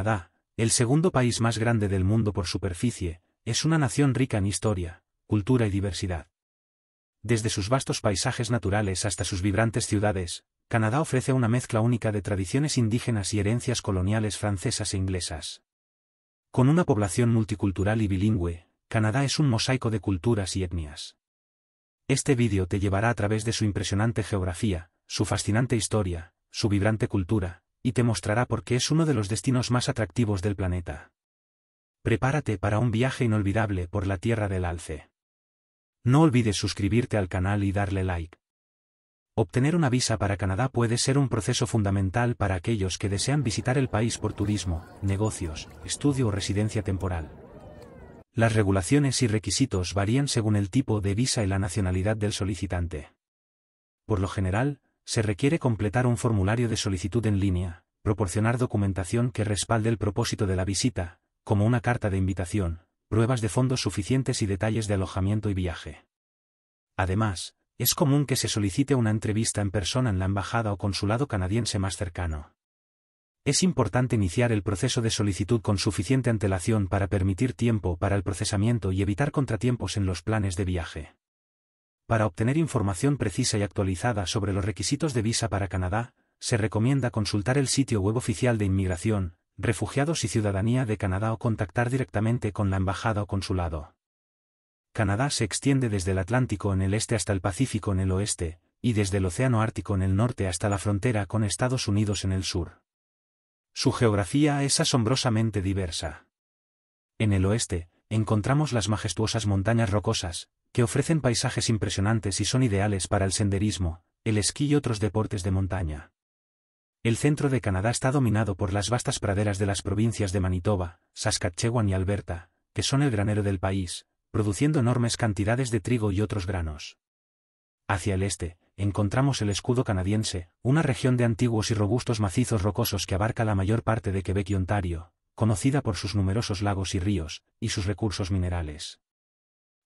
Canadá, el segundo país más grande del mundo por superficie, es una nación rica en historia, cultura y diversidad. Desde sus vastos paisajes naturales hasta sus vibrantes ciudades, Canadá ofrece una mezcla única de tradiciones indígenas y herencias coloniales francesas e inglesas. Con una población multicultural y bilingüe, Canadá es un mosaico de culturas y etnias. Este vídeo te llevará a través de su impresionante geografía, su fascinante historia, su vibrante cultura, y te mostrará por qué es uno de los destinos más atractivos del planeta. Prepárate para un viaje inolvidable por la Tierra del Alce. No olvides suscribirte al canal y darle like. Obtener una visa para Canadá puede ser un proceso fundamental para aquellos que desean visitar el país por turismo, negocios, estudio o residencia temporal. Las regulaciones y requisitos varían según el tipo de visa y la nacionalidad del solicitante. Por lo general, se requiere completar un formulario de solicitud en línea, proporcionar documentación que respalde el propósito de la visita, como una carta de invitación, pruebas de fondos suficientes y detalles de alojamiento y viaje. Además, es común que se solicite una entrevista en persona en la embajada o consulado canadiense más cercano. Es importante iniciar el proceso de solicitud con suficiente antelación para permitir tiempo para el procesamiento y evitar contratiempos en los planes de viaje. Para obtener información precisa y actualizada sobre los requisitos de visa para Canadá, se recomienda consultar el sitio web oficial de Inmigración, Refugiados y Ciudadanía de Canadá o contactar directamente con la embajada o consulado. Canadá se extiende desde el Atlántico en el este hasta el Pacífico en el oeste, y desde el Océano Ártico en el norte hasta la frontera con Estados Unidos en el sur. Su geografía es asombrosamente diversa. En el oeste, encontramos las majestuosas montañas rocosas, que ofrecen paisajes impresionantes y son ideales para el senderismo, el esquí y otros deportes de montaña. El centro de Canadá está dominado por las vastas praderas de las provincias de Manitoba, Saskatchewan y Alberta, que son el granero del país, produciendo enormes cantidades de trigo y otros granos. Hacia el este, encontramos el escudo canadiense, una región de antiguos y robustos macizos rocosos que abarca la mayor parte de Quebec y Ontario, conocida por sus numerosos lagos y ríos, y sus recursos minerales.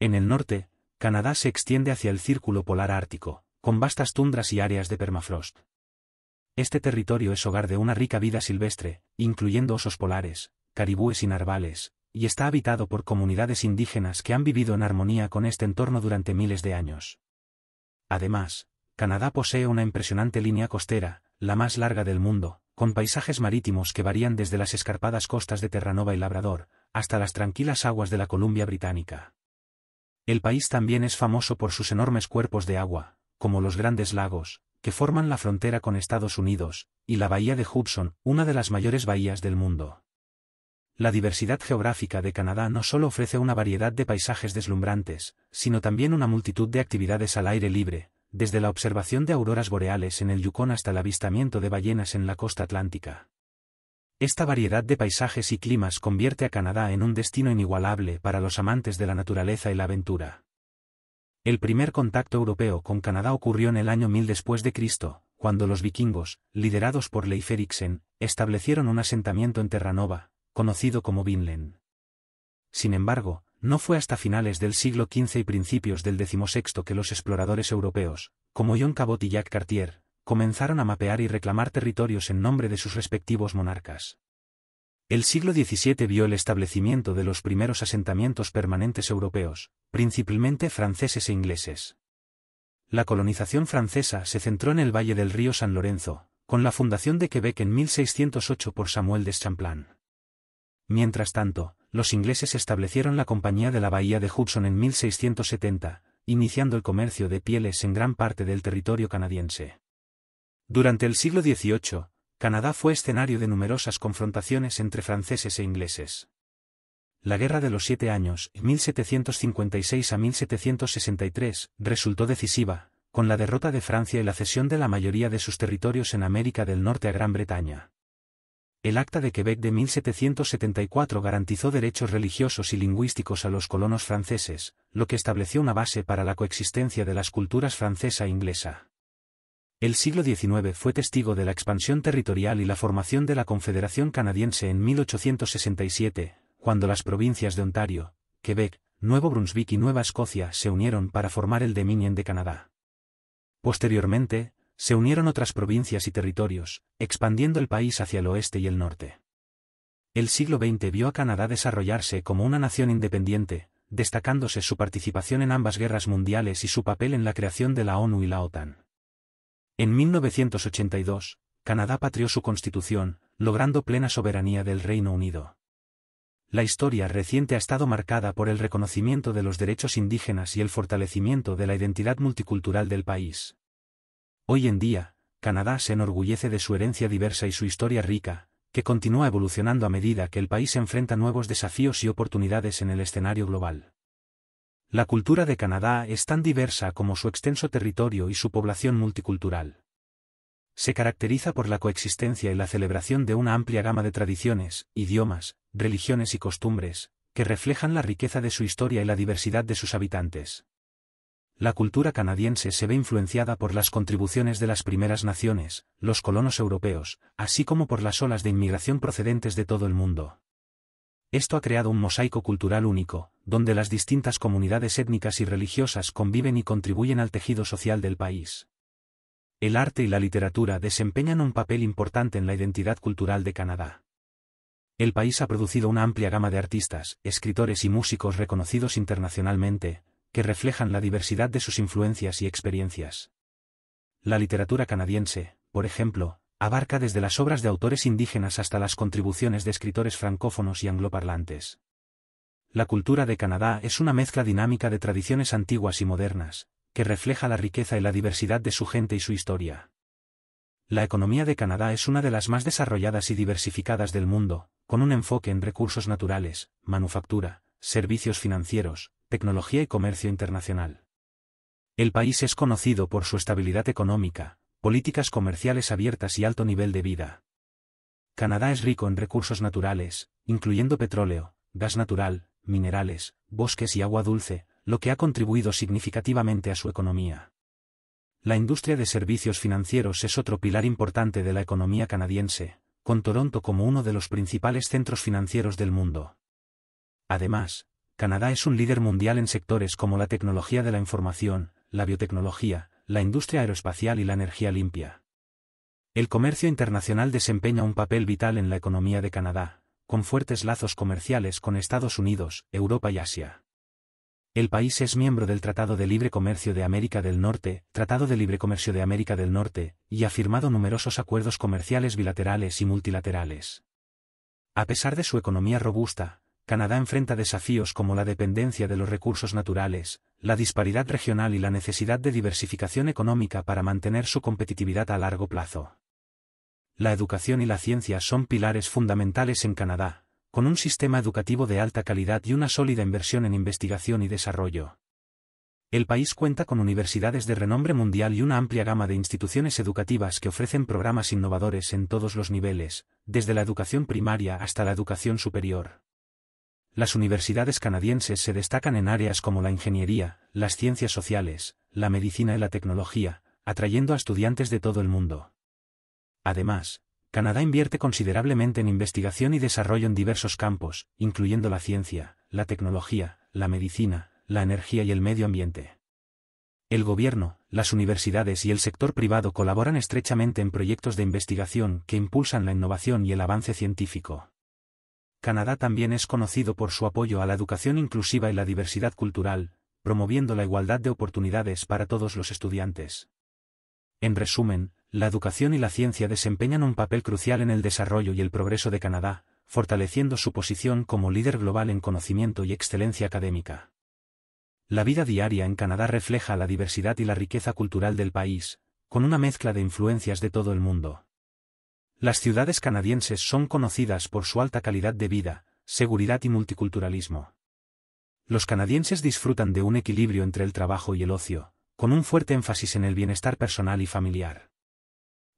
En el norte, Canadá se extiende hacia el círculo polar ártico, con vastas tundras y áreas de permafrost. Este territorio es hogar de una rica vida silvestre, incluyendo osos polares, caribúes y narvales, y está habitado por comunidades indígenas que han vivido en armonía con este entorno durante miles de años. Además, Canadá posee una impresionante línea costera, la más larga del mundo, con paisajes marítimos que varían desde las escarpadas costas de Terranova y Labrador, hasta las tranquilas aguas de la Columbia Británica. El país también es famoso por sus enormes cuerpos de agua, como los grandes lagos, que forman la frontera con Estados Unidos, y la bahía de Hudson, una de las mayores bahías del mundo. La diversidad geográfica de Canadá no solo ofrece una variedad de paisajes deslumbrantes, sino también una multitud de actividades al aire libre, desde la observación de auroras boreales en el Yukon hasta el avistamiento de ballenas en la costa atlántica. Esta variedad de paisajes y climas convierte a Canadá en un destino inigualable para los amantes de la naturaleza y la aventura. El primer contacto europeo con Canadá ocurrió en el año 1000 después de Cristo, cuando los vikingos, liderados por Leif Eriksen, establecieron un asentamiento en Terranova, conocido como Vinland. Sin embargo, no fue hasta finales del siglo XV y principios del XVI que los exploradores europeos, como John Cabot y Jacques Cartier, comenzaron a mapear y reclamar territorios en nombre de sus respectivos monarcas. El siglo XVII vio el establecimiento de los primeros asentamientos permanentes europeos, principalmente franceses e ingleses. La colonización francesa se centró en el valle del río San Lorenzo, con la fundación de Quebec en 1608 por Samuel de Champlain. Mientras tanto, los ingleses establecieron la Compañía de la Bahía de Hudson en 1670, iniciando el comercio de pieles en gran parte del territorio canadiense. Durante el siglo XVIII, Canadá fue escenario de numerosas confrontaciones entre franceses e ingleses. La Guerra de los Siete Años, 1756 a 1763, resultó decisiva, con la derrota de Francia y la cesión de la mayoría de sus territorios en América del Norte a Gran Bretaña. El Acta de Quebec de 1774 garantizó derechos religiosos y lingüísticos a los colonos franceses, lo que estableció una base para la coexistencia de las culturas francesa e inglesa. El siglo XIX fue testigo de la expansión territorial y la formación de la Confederación Canadiense en 1867, cuando las provincias de Ontario, Quebec, Nuevo Brunswick y Nueva Escocia se unieron para formar el Dominion de Canadá. Posteriormente, se unieron otras provincias y territorios, expandiendo el país hacia el oeste y el norte. El siglo XX vio a Canadá desarrollarse como una nación independiente, destacándose su participación en ambas guerras mundiales y su papel en la creación de la ONU y la OTAN. En 1982, Canadá patrió su constitución, logrando plena soberanía del Reino Unido. La historia reciente ha estado marcada por el reconocimiento de los derechos indígenas y el fortalecimiento de la identidad multicultural del país. Hoy en día, Canadá se enorgullece de su herencia diversa y su historia rica, que continúa evolucionando a medida que el país enfrenta nuevos desafíos y oportunidades en el escenario global. La cultura de Canadá es tan diversa como su extenso territorio y su población multicultural. Se caracteriza por la coexistencia y la celebración de una amplia gama de tradiciones, idiomas, religiones y costumbres, que reflejan la riqueza de su historia y la diversidad de sus habitantes. La cultura canadiense se ve influenciada por las contribuciones de las primeras naciones, los colonos europeos, así como por las olas de inmigración procedentes de todo el mundo. Esto ha creado un mosaico cultural único, donde las distintas comunidades étnicas y religiosas conviven y contribuyen al tejido social del país. El arte y la literatura desempeñan un papel importante en la identidad cultural de Canadá. El país ha producido una amplia gama de artistas, escritores y músicos reconocidos internacionalmente, que reflejan la diversidad de sus influencias y experiencias. La literatura canadiense, por ejemplo, abarca desde las obras de autores indígenas hasta las contribuciones de escritores francófonos y angloparlantes. La cultura de Canadá es una mezcla dinámica de tradiciones antiguas y modernas, que refleja la riqueza y la diversidad de su gente y su historia. La economía de Canadá es una de las más desarrolladas y diversificadas del mundo, con un enfoque en recursos naturales, manufactura, servicios financieros, tecnología y comercio internacional. El país es conocido por su estabilidad económica, políticas comerciales abiertas y alto nivel de vida. Canadá es rico en recursos naturales, incluyendo petróleo, gas natural, minerales, bosques y agua dulce, lo que ha contribuido significativamente a su economía. La industria de servicios financieros es otro pilar importante de la economía canadiense, con Toronto como uno de los principales centros financieros del mundo. Además, Canadá es un líder mundial en sectores como la tecnología de la información, la biotecnología, la industria aeroespacial y la energía limpia. El comercio internacional desempeña un papel vital en la economía de Canadá, con fuertes lazos comerciales con Estados Unidos, Europa y Asia. El país es miembro del Tratado de Libre Comercio de América del Norte, Tratado de Libre Comercio de América del Norte, y ha firmado numerosos acuerdos comerciales bilaterales y multilaterales. A pesar de su economía robusta, Canadá enfrenta desafíos como la dependencia de los recursos naturales, la disparidad regional y la necesidad de diversificación económica para mantener su competitividad a largo plazo. La educación y la ciencia son pilares fundamentales en Canadá, con un sistema educativo de alta calidad y una sólida inversión en investigación y desarrollo. El país cuenta con universidades de renombre mundial y una amplia gama de instituciones educativas que ofrecen programas innovadores en todos los niveles, desde la educación primaria hasta la educación superior. Las universidades canadienses se destacan en áreas como la ingeniería, las ciencias sociales, la medicina y la tecnología, atrayendo a estudiantes de todo el mundo. Además, Canadá invierte considerablemente en investigación y desarrollo en diversos campos, incluyendo la ciencia, la tecnología, la medicina, la energía y el medio ambiente. El gobierno, las universidades y el sector privado colaboran estrechamente en proyectos de investigación que impulsan la innovación y el avance científico. Canadá también es conocido por su apoyo a la educación inclusiva y la diversidad cultural, promoviendo la igualdad de oportunidades para todos los estudiantes. En resumen, la educación y la ciencia desempeñan un papel crucial en el desarrollo y el progreso de Canadá, fortaleciendo su posición como líder global en conocimiento y excelencia académica. La vida diaria en Canadá refleja la diversidad y la riqueza cultural del país, con una mezcla de influencias de todo el mundo. Las ciudades canadienses son conocidas por su alta calidad de vida, seguridad y multiculturalismo. Los canadienses disfrutan de un equilibrio entre el trabajo y el ocio, con un fuerte énfasis en el bienestar personal y familiar.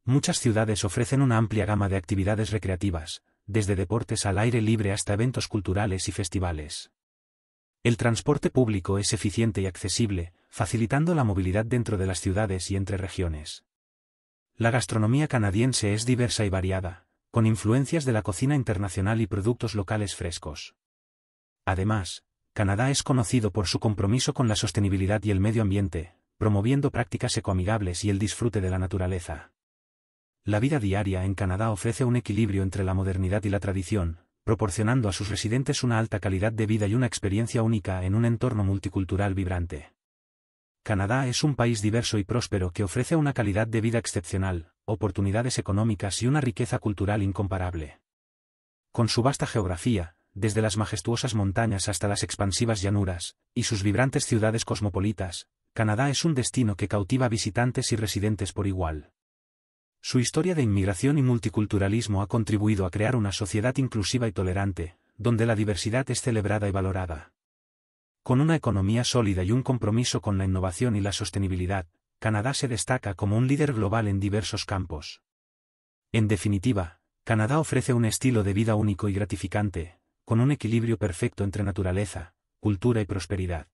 Muchas ciudades ofrecen una amplia gama de actividades recreativas, desde deportes al aire libre hasta eventos culturales y festivales. El transporte público es eficiente y accesible, facilitando la movilidad dentro de las ciudades y entre regiones. La gastronomía canadiense es diversa y variada, con influencias de la cocina internacional y productos locales frescos. Además, Canadá es conocido por su compromiso con la sostenibilidad y el medio ambiente, promoviendo prácticas ecoamigables y el disfrute de la naturaleza. La vida diaria en Canadá ofrece un equilibrio entre la modernidad y la tradición, proporcionando a sus residentes una alta calidad de vida y una experiencia única en un entorno multicultural vibrante. Canadá es un país diverso y próspero que ofrece una calidad de vida excepcional, oportunidades económicas y una riqueza cultural incomparable. Con su vasta geografía, desde las majestuosas montañas hasta las expansivas llanuras, y sus vibrantes ciudades cosmopolitas, Canadá es un destino que cautiva visitantes y residentes por igual. Su historia de inmigración y multiculturalismo ha contribuido a crear una sociedad inclusiva y tolerante, donde la diversidad es celebrada y valorada. Con una economía sólida y un compromiso con la innovación y la sostenibilidad, Canadá se destaca como un líder global en diversos campos. En definitiva, Canadá ofrece un estilo de vida único y gratificante, con un equilibrio perfecto entre naturaleza, cultura y prosperidad.